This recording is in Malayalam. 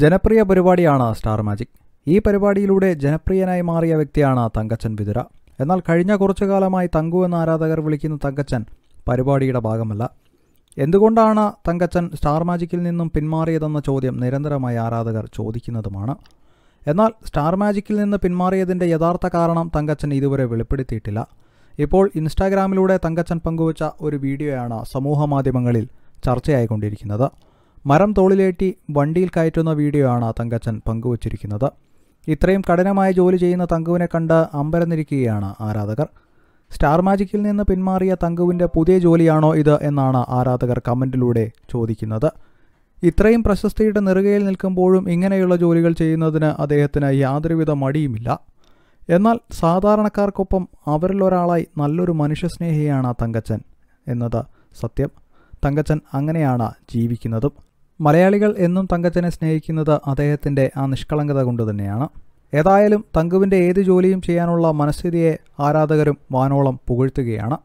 ജനപ്രിയ പരിപാടിയാണ് സ്റ്റാർ മാജിക് ഈ പരിപാടിയിലൂടെ ജനപ്രിയനായി മാറിയ വ്യക്തിയാണ് തങ്കച്ചൻ വിതുര എന്നാൽ കഴിഞ്ഞ കുറച്ചു കാലമായി തങ്കു എന്ന ആരാധകർ വിളിക്കുന്ന തങ്കച്ചൻ പരിപാടിയുടെ ഭാഗമല്ല എന്തുകൊണ്ടാണ് തങ്കച്ചൻ സ്റ്റാർ മാജിക്കിൽ നിന്നും പിന്മാറിയതെന്ന ചോദ്യം നിരന്തരമായി ആരാധകർ ചോദിക്കുന്നതുമാണ് എന്നാൽ സ്റ്റാർ മാജിക്കിൽ നിന്ന് പിന്മാറിയതിൻ്റെ യഥാർത്ഥ കാരണം തങ്കച്ചൻ ഇതുവരെ വെളിപ്പെടുത്തിയിട്ടില്ല ഇപ്പോൾ ഇൻസ്റ്റാഗ്രാമിലൂടെ തങ്കച്ചൻ പങ്കുവച്ച ഒരു വീഡിയോയാണ് സമൂഹ മാധ്യമങ്ങളിൽ ചർച്ചയായിക്കൊണ്ടിരിക്കുന്നത് മരം തോളിലേറ്റി വണ്ടിയിൽ കയറ്റുന്ന വീഡിയോ ആണ് തങ്കച്ചൻ പങ്കുവച്ചിരിക്കുന്നത് ഇത്രയും കഠിനമായ ജോലി ചെയ്യുന്ന തങ്കുവിനെ കണ്ട് അമ്പരന്നിരിക്കുകയാണ് ആരാധകർ സ്റ്റാർ മാജിക്കിൽ നിന്ന് പിന്മാറിയ തങ്കുവിൻ്റെ പുതിയ ജോലിയാണോ ഇത് എന്നാണ് ആരാധകർ കമൻറ്റിലൂടെ ചോദിക്കുന്നത് ഇത്രയും പ്രശസ്തിയുടെ നെറുകയിൽ നിൽക്കുമ്പോഴും ഇങ്ങനെയുള്ള ജോലികൾ ചെയ്യുന്നതിന് അദ്ദേഹത്തിന് യാതൊരുവിധ മടിയുമില്ല എന്നാൽ സാധാരണക്കാർക്കൊപ്പം അവരിലൊരാളായി നല്ലൊരു മനുഷ്യസ്നേഹിയാണ് തങ്കച്ചൻ എന്നത് സത്യം തങ്കച്ചൻ അങ്ങനെയാണ് ജീവിക്കുന്നതും മലയാളികൾ എന്നും തങ്കച്ചനെ സ്നേഹിക്കുന്നത് അദ്ദേഹത്തിൻ്റെ ആ നിഷ്കളങ്കത കൊണ്ട് തന്നെയാണ് ഏതായാലും തങ്കുവിൻ്റെ ഏത് ജോലിയും ചെയ്യാനുള്ള മനസ്ഥിതിയെ ആരാധകരും വാനോളം പുകഴ്ത്തുകയാണ്